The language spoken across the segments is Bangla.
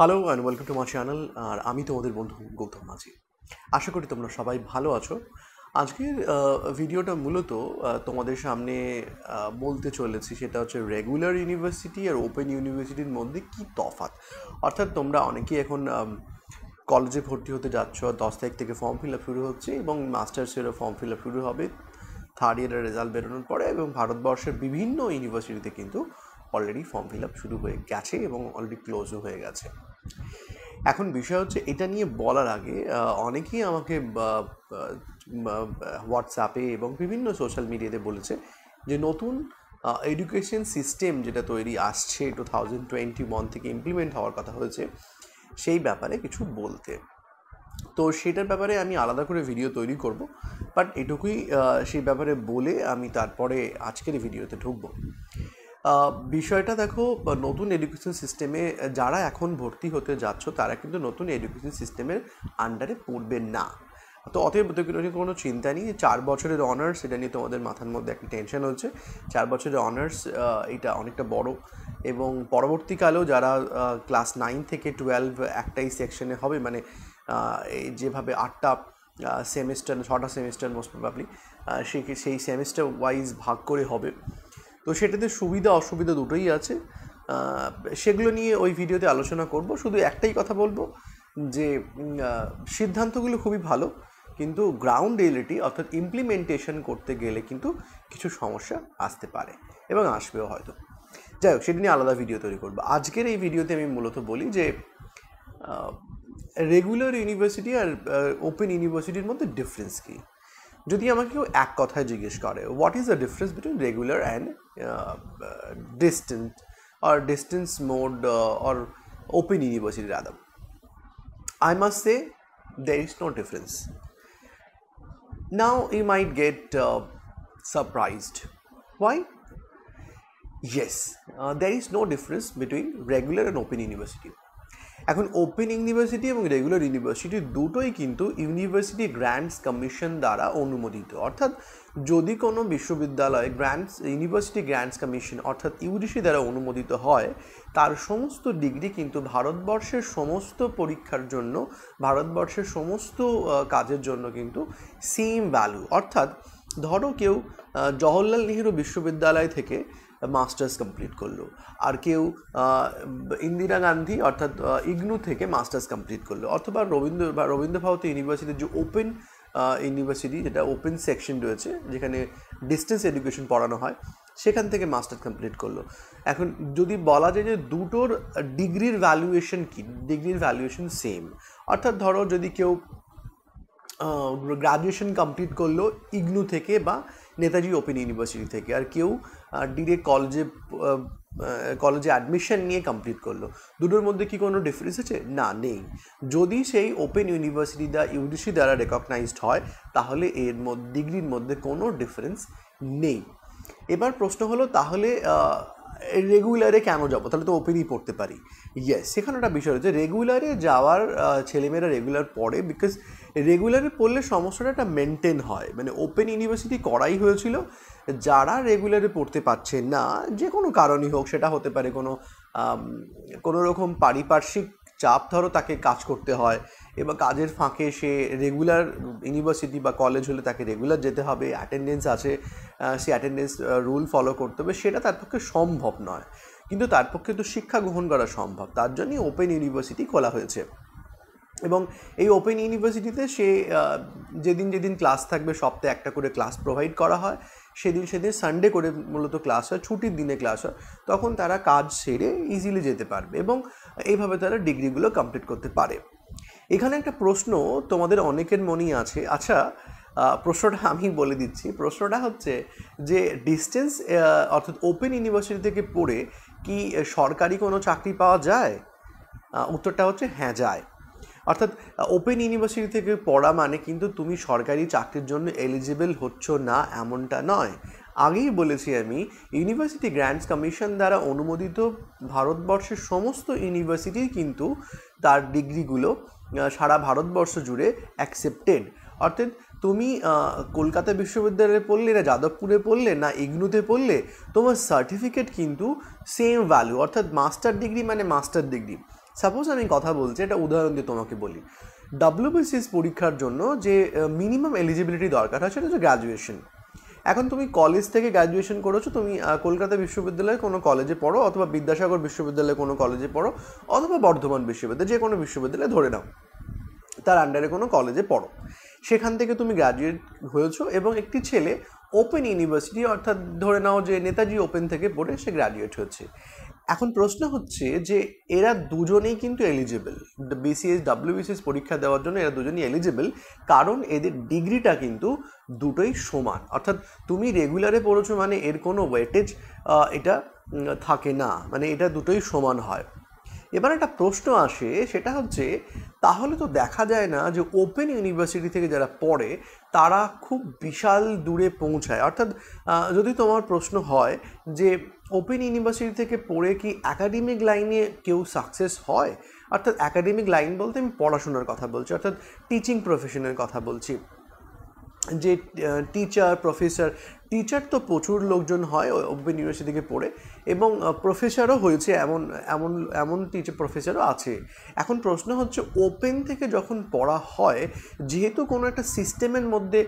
hello and welcome to my channel আর আমি তোমাদের বন্ধু গৌতম মাঝি আশা করি তোমরা সবাই ভালো আছো আজকের ভিডিওটা মূলত তোমাদের সামনে বলতে চলেছি সেটা হচ্ছে রেগুলার ইউনিভার্সিটি আর ওপেন ইউনিভার্সিটির মধ্যে কি তফাত অর্থাৎ তোমরা অনেকেই এখন কলেজে ভর্তি হতে যাচ্ছ দশ তারিখ থেকে ফর্ম ফিল আপ শুরু হচ্ছে এবং মাস্টার্সেরও ফর্ম ফিল আপ শুরু হবে থার্ড ইয়ারের রেজাল্ট বেরোনোর পরে এবং ভারতবর্ষের বিভিন্ন ইউনিভার্সিটিতে কিন্তু অলরেডি ফর্ম ফিল আপ শুরু হয়ে গেছে এবং অলরেডি ক্লোজও হয়ে গেছে এখন বিষয় হচ্ছে এটা নিয়ে বলার আগে অনেকেই আমাকে হোয়াটসঅ্যাপে এবং বিভিন্ন সোশ্যাল মিডিয়াতে বলেছে যে নতুন এডুকেশন সিস্টেম যেটা তৈরি আসছে টু থাউজেন্ড টোয়েন্টি ওয়ান থেকে ইমপ্লিমেন্ট হওয়ার কথা হয়েছে সেই ব্যাপারে কিছু বলতে তো সেটার ব্যাপারে আমি আলাদা করে ভিডিও তৈরি করব বাট এটুকুই সেই ব্যাপারে বলে আমি তারপরে আজকের ভিডিওতে ঢুকবো বিষয়টা দেখো নতুন এডুকেশন সিস্টেমে যারা এখন ভর্তি হতে যাচ্ছ তারা কিন্তু নতুন এডুকেশন সিস্টেমের আন্ডারে পড়বে না তো অতএব কোনো চিন্তা নেই চার বছরের অনার্স এটা নিয়ে তোমাদের মাথার মধ্যে একটা টেনশন হচ্ছে চার বছরের অনার্স এটা অনেকটা বড় এবং পরবর্তীকালেও যারা ক্লাস নাইন থেকে টুয়েলভ একটাই সেকশনে হবে মানে যেভাবে আটটা সেমিস্টার ছটা সেমিস্টার মোস্ট প্রবাবলি সেই সেই সেমিস্টার ওয়াইজ ভাগ করে হবে তো সেটাতে সুবিধা অসুবিধা দুটোই আছে সেগুলো নিয়ে ওই ভিডিওতে আলোচনা করব শুধু একটাই কথা বলবো যে সিদ্ধান্তগুলো খুবই ভালো কিন্তু গ্রাউন্ড রিয়েলিটি অর্থাৎ ইমপ্লিমেন্টেশন করতে গেলে কিন্তু কিছু সমস্যা আসতে পারে এবং আসবেও হয়তো যাই হোক সেটা নিয়ে আলাদা ভিডিও তৈরি করবো আজকের এই ভিডিওতে আমি মূলত বলি যে রেগুলার ইউনিভার্সিটি আর ওপেন ইউনিভার্সিটির মধ্যে ডিফারেন্স কী যদি আমাকে কেউ এক কথায় জিজ্ঞেস করে what is the difference between regular and or distance mode uh, or open university rather i must say there is no difference now you might get uh, surprised why yes uh, there is no difference between regular and open university এখন ওপেন ইউনিভার্সিটি এবং রেগুলার ইউনিভার্সিটি দুটোই কিন্তু ইউনিভার্সিটি গ্র্যান্টস কমিশন দ্বারা অনুমোদিত অর্থাৎ যদি কোনো বিশ্ববিদ্যালয় গ্র্যান্টস ইউনিভার্সিটি গ্র্যান্টস কমিশন অর্থাৎ ইউডিসি দ্বারা অনুমোদিত হয় তার সমস্ত ডিগ্রি কিন্তু ভারতবর্ষের সমস্ত পরীক্ষার জন্য ভারতবর্ষের সমস্ত কাজের জন্য কিন্তু সেম ভ্যালু অর্থাৎ ধরো কেউ জওহরলাল নেহরু বিশ্ববিদ্যালয় থেকে মাস্টার্স কমপ্লিট করলো আর কেউ ইন্দিরা গান্ধী অর্থাৎ ইগনু থেকে মাস্টার্স কমপ্লিট করলো অথবা রবীন্দ্র বা রবীন্দ্র ভারতী ইউনিভার্সিটির যে ওপেন ইউনিভার্সিটি যেটা ওপেন সেকশন রয়েছে যেখানে ডিস্টেন্স এডুকেশন পড়ানো হয় সেখান থেকে মাস্টার কমপ্লিট করলো এখন যদি বলা যায় যে দুটোর ডিগ্রির ভ্যালুয়েশন কি ডিগ্রির ভ্যালুয়েশন সেম অর্থাৎ ধরো যদি কেউ গ্র্যাজুয়েশন কমপ্লিট করলো ইগনু থেকে বা নেতাজি ওপেন ইউনিভার্সিটি থেকে আর কেউ ডিরেক্ট কলেজে কলেজে অ্যাডমিশন নিয়ে কমপ্লিট করলো দুটোর মধ্যে কি কোনো ডিফারেন্স আছে না নেই যদি সেই ওপেন ইউনিভার্সিটি দ্য ইউডিসি দ্বারা রেকগনাইজড হয় তাহলে এর মধ্যে ডিগ্রির মধ্যে কোনো ডিফারেন্স নেই এবার প্রশ্ন হলো তাহলে রেগুলারে কেন যাবো তাহলে তো ওপেনই পড়তে পারি ইয়েস সেখানে একটা বিষয় রয়েছে রেগুলারে যাওয়ার ছেলেমেয়েরা রেগুলার পড়ে বিকজ রেগুলারে পড়লে সমস্যাটা একটা মেনটেন হয় মানে ওপেন ইউনিভার্সিটি করাই হয়েছিল যারা রেগুলারে পড়তে পারছে না যে কোনো কারণই হোক সেটা হতে পারে কোনো কোনো রকম পারিপার্শ্বিক চাপ ধরো তাকে কাজ করতে হয় এবার কাজের ফাঁকে সে রেগুলার ইউনিভার্সিটি বা কলেজ হলে তাকে রেগুলার যেতে হবে অ্যাটেন্ডেন্স আছে সে অ্যাটেন্ডেন্স রুল ফলো করতে হবে সেটা তার পক্ষে সম্ভব নয় কিন্তু তার পক্ষে তো শিক্ষা গ্রহণ করা সম্ভব তার জন্যই ওপেন ইউনিভার্সিটি খোলা হয়েছে এবং এই ওপেন ইউনিভার্সিটিতে সে যেদিন যেদিন ক্লাস থাকবে সপ্তাহে একটা করে ক্লাস প্রোভাইড করা হয় সেদিন সেদিন সানডে করে মূলত ক্লাস হয় ছুটির দিনে ক্লাস হয় তখন তারা কাজ সেরে ইজিলি যেতে পারবে এবং এইভাবে তারা ডিগ্রিগুলো কমপ্লিট করতে পারে এখানে একটা প্রশ্ন তোমাদের অনেকের মনেই আছে আচ্ছা প্রশ্নটা আমি বলে দিচ্ছি প্রশ্নটা হচ্ছে যে ডিস্টেন্স অর্থাৎ ওপেন ইউনিভার্সিটি থেকে পড়ে কি সরকারি কোনো চাকরি পাওয়া যায় উত্তরটা হচ্ছে হ্যাঁ যায় অর্থাৎ ওপেন ইউনিভার্সিটি থেকে পড়া মানে কিন্তু তুমি সরকারি চাকরির জন্য এলিজিবল হচ্ছ না এমনটা নয় আগেই বলেছি আমি ইউনিভার্সিটি গ্র্যান্টস কমিশন দ্বারা অনুমোদিত ভারতবর্ষের সমস্ত ইউনিভার্সিটির কিন্তু তার ডিগ্রিগুলো সারা ভারতবর্ষ জুড়ে অ্যাকসেপ্টেড অর্থাৎ তুমি কলকাতা বিশ্ববিদ্যালয়ে পড়লে না যাদবপুরে পড়লে না ইগনুতে পড়লে তোমার সার্টিফিকেট কিন্তু সেম ভ্যালু অর্থাৎ মাস্টার ডিগ্রি মানে মাস্টার ডিগ্রি সাপোজ আমি কথা বলছি এটা উদাহরণ দিয়ে তোমাকে বলি ডাব্লিউবিসিএস পরীক্ষার জন্য যে মিনিমাম এলিজিবিলিটি দরকার হয় সেটা হচ্ছে গ্র্যাজুয়েশন এখন তুমি কলেজ থেকে গ্র্যাজুয়েশন করেছো তুমি কলকাতা বিশ্ববিদ্যালয়ে কোনো কলেজে পড়ো অথবা বিদ্যাসাগর বিশ্ববিদ্যালয়ে কোনো কলেজে পড়ো অথবা বর্ধমান বিশ্ববিদ্যালয় যে কোনো বিশ্ববিদ্যালয়ে ধরে নাও তার আন্ডারে কোনো কলেজে পড়ো সেখান থেকে তুমি গ্র্যাজুয়েট হয়েছো এবং একটি ছেলে ওপেন ইউনিভার্সিটি অর্থাৎ ধরে নাও যে নেতাজি ওপেন থেকে পড়ে সে গ্র্যাজুয়েট হচ্ছে এখন প্রশ্ন হচ্ছে যে এরা দুজনেই কিন্তু এলিজেবল বিসিএস ডাব্লিউবিসিএস পরীক্ষা দেওয়ার জন্য এরা দুজনেই এলিজেবল কারণ এদের ডিগ্রিটা কিন্তু দুটোই সমান অর্থাৎ তুমি রেগুলারে পড়েছো মানে এর কোনো ওয়েটেজ এটা থাকে না মানে এটা দুটোই সমান হয় এবার একটা প্রশ্ন আসে সেটা হচ্ছে তাহলে তো দেখা যায় না যে ওপেন ইউনিভার্সিটি থেকে যারা পড়ে তারা খুব বিশাল দূরে পৌঁছায় অর্থাৎ যদি তোমার প্রশ্ন হয় যে ওপেন ইউনিভার্সিটি থেকে পড়ে কি অ্যাকাডেমিক লাইনে কেউ সাকসেস হয় অর্থাৎ অ্যাকাডেমিক লাইন বলতে আমি পড়াশোনার কথা বলছি অর্থাৎ টিচিং প্রফেশনের কথা বলছি যে টিচার প্রফেসর টিচার তো প্রচুর লোকজন হয় ওপেন ইউনিভার্সিটি থেকে পড়ে এবং প্রফেসরও হয়েছে এমন এমন এমন টিচার প্রফেসরও আছে এখন প্রশ্ন হচ্ছে ওপেন থেকে যখন পড়া হয় যেহেতু কোনো একটা সিস্টেমের মধ্যে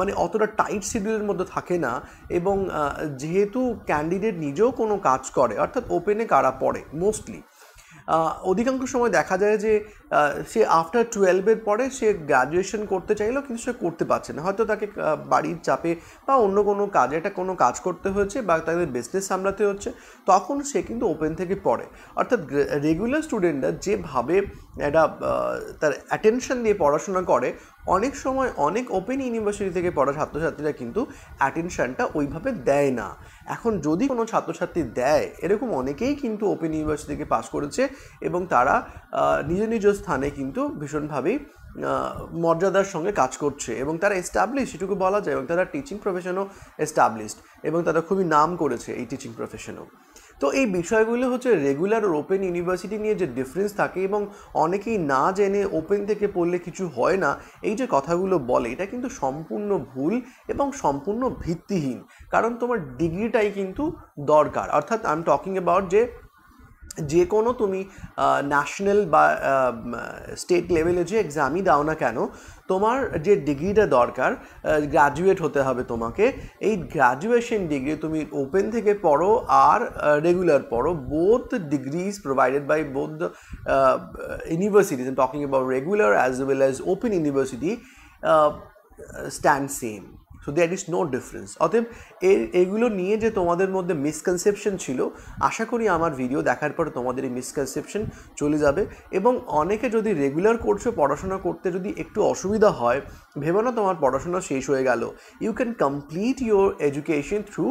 মানে অতটা টাইট শিডিউলের মধ্যে থাকে না এবং যেহেতু ক্যান্ডিডেট নিজেও কোনো কাজ করে অর্থাৎ ওপেনে কারা পড়ে মোস্টলি অধিকাংশ সময় দেখা যায় যে সে আফটার টুয়েলভের পরে সে গ্র্যাজুয়েশন করতে চাইলেও কিন্তু সে করতে পারছে না হয়তো তাকে বাড়ির চাপে বা অন্য কোনো কাজে একটা কোনো কাজ করতে হয়েছে বা তাদের বিজনেস সামলাতে হচ্ছে তখন সে কিন্তু ওপেন থেকে পড়ে অর্থাৎ রেগুলার স্টুডেন্টরা যেভাবে একটা তার অ্যাটেনশন দিয়ে পড়াশোনা করে অনেক সময় অনেক ওপেন ইউনিভার্সিটি থেকে পড়া ছাত্রছাত্রীরা কিন্তু অ্যাটেনশানটা ওইভাবে দেয় না এখন যদি কোনো ছাত্রছাত্রী দেয় এরকম অনেকেই কিন্তু ওপেন ইউনিভার্সিটি থেকে পাস করেছে এবং তারা নিজ নিজ স্থানে কিন্তু ভীষণভাবেই মর্যাদার সঙ্গে কাজ করছে এবং তারা এস্টাবলিশ এটুকু বলা যায় এবং তারা টিচিং প্রফেশনও এস্টাবলিশড এবং তারা খুবই নাম করেছে এই টিচিং প্রফেশনও তো এই বিষয়গুলো হচ্ছে রেগুলার আর ওপেন ইউনিভার্সিটি নিয়ে যে ডিফারেন্স থাকে এবং অনেকেই না জেনে ওপেন থেকে পড়লে কিছু হয় না এই যে কথাগুলো বলে এটা কিন্তু সম্পূর্ণ ভুল এবং সম্পূর্ণ ভিত্তিহীন কারণ তোমার ডিগ্রিটাই কিন্তু দরকার অর্থাৎ আই এম টকিং অ্যাবাউট যে যে কোনো তুমি ন্যাশনাল বা স্টেট লেভেলে যে এক্সামই দাও না কেন তোমার যে ডিগ্রিটা দরকার গ্র্যাজুয়েট হতে হবে তোমাকে এই গ্র্যাজুয়েশন ডিগ্রি তুমি ওপেন থেকে পড়ো আর রেগুলার পড়ো both degrees provided by both universities talking about regular as well as open university stand same so there is no difference অতএব এর এগুলো নিয়ে যে তোমাদের মধ্যে মিসকনসেপশন ছিল আশা করি আমার ভিডিও দেখার পর তোমাদের এই মিসকনসেপশন চলে যাবে এবং অনেকে যদি রেগুলার করছো পড়াশোনা করতে যদি একটু অসুবিধা হয় ভেবে না তোমার পড়াশোনা শেষ হয়ে গেল you can complete your education through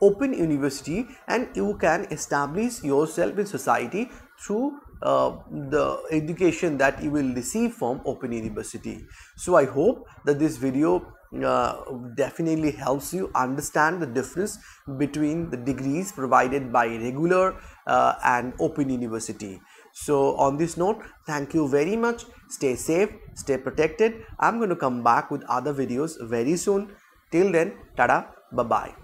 open university and you can establish yourself in society through uh, the education that you will receive from open university so i hope that this video uh, definitely helps you understand the difference between the degrees provided by regular uh, and open university so on this note thank you very much stay safe stay protected i'm going to come back with other videos very soon till then tada bye bye